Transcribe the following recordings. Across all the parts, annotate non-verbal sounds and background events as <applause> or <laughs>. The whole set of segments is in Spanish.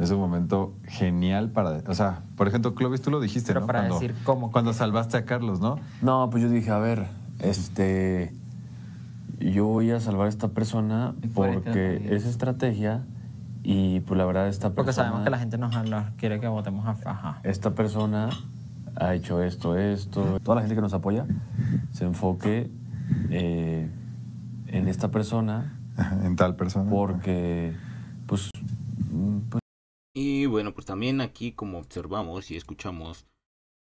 es un momento genial para. O sea, por ejemplo, Clovis, tú lo dijiste, ¿no? Para decir cómo. Cuando salvaste a Carlos, ¿no? No, pues yo dije, a ver, este. Yo voy a salvar a esta persona porque es estrategia y, pues la verdad, esta persona. Porque sabemos que la gente nos habla, quiere que votemos a Faja. Esta persona ha hecho esto, esto. Toda la gente que nos apoya se enfoque eh, en esta persona. <laughs> En tal persona. Porque, pues, pues bueno, pues también aquí como observamos y escuchamos,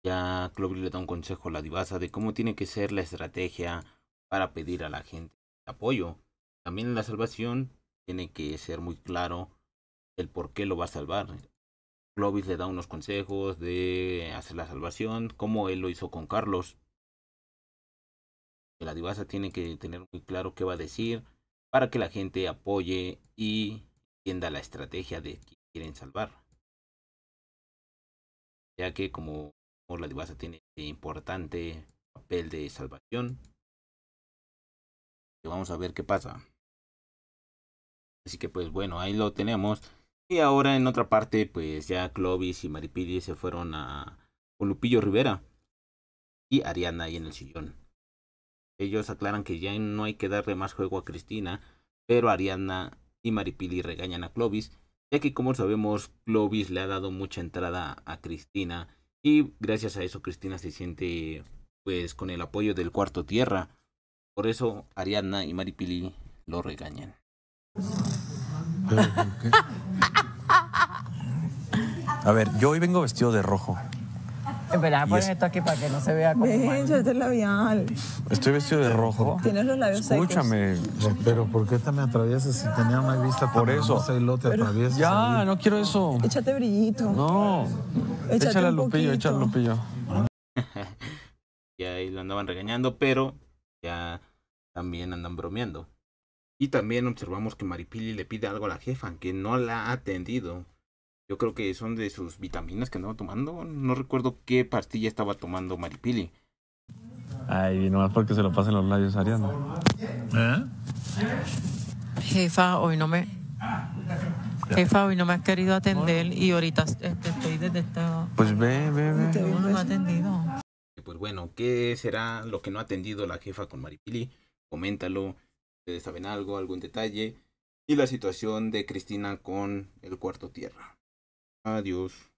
ya Clovis le da un consejo a la divasa de cómo tiene que ser la estrategia para pedir a la gente apoyo. También la salvación tiene que ser muy claro el por qué lo va a salvar. Clovis le da unos consejos de hacer la salvación, como él lo hizo con Carlos. La divasa tiene que tener muy claro qué va a decir para que la gente apoye y entienda la estrategia de quien quieren salvar ya que como la divasa tiene importante papel de salvación, vamos a ver qué pasa. Así que pues bueno, ahí lo tenemos. Y ahora en otra parte, pues ya Clovis y Maripili se fueron a Lupillo Rivera y Ariana ahí en el sillón. Ellos aclaran que ya no hay que darle más juego a Cristina, pero Ariana y Maripili regañan a Clovis ya que como sabemos, Clovis le ha dado mucha entrada a Cristina y gracias a eso Cristina se siente pues con el apoyo del cuarto tierra. Por eso Ariadna y Mari Pili lo regañan. <laughs> A ver, yo hoy vengo vestido de rojo. Espera, ponen esto aquí para que no se vea como. este es labial. Estoy vestido de rojo. Oh, tienes los labios Escúchame. Pero ¿por qué te me atraviesas si tenía una vista por eso? lo te ya, no quiero eso. Échate brillito. No. échale al Lupillo, échale al Lupillo. <laughs> y ahí lo andaban regañando, pero ya también andan bromeando. Y también observamos que Maripili le pide algo a la jefa, que no la ha atendido. Yo creo que son de sus vitaminas que andaba tomando. No recuerdo qué pastilla estaba tomando Maripili. Ay, nomás porque se lo pasen los labios Ariana. ¿Eh? Jefa, hoy no me. Jefa, hoy no me has querido atender y ahorita este, estoy desde Pues ve, ve, ve. Este, no ha atendido. Pues bueno, ¿qué será lo que no ha atendido la jefa con Maripili? Coméntalo. ¿Ustedes saben algo, algún detalle? Y la situación de Cristina con el cuarto tierra. Adiós.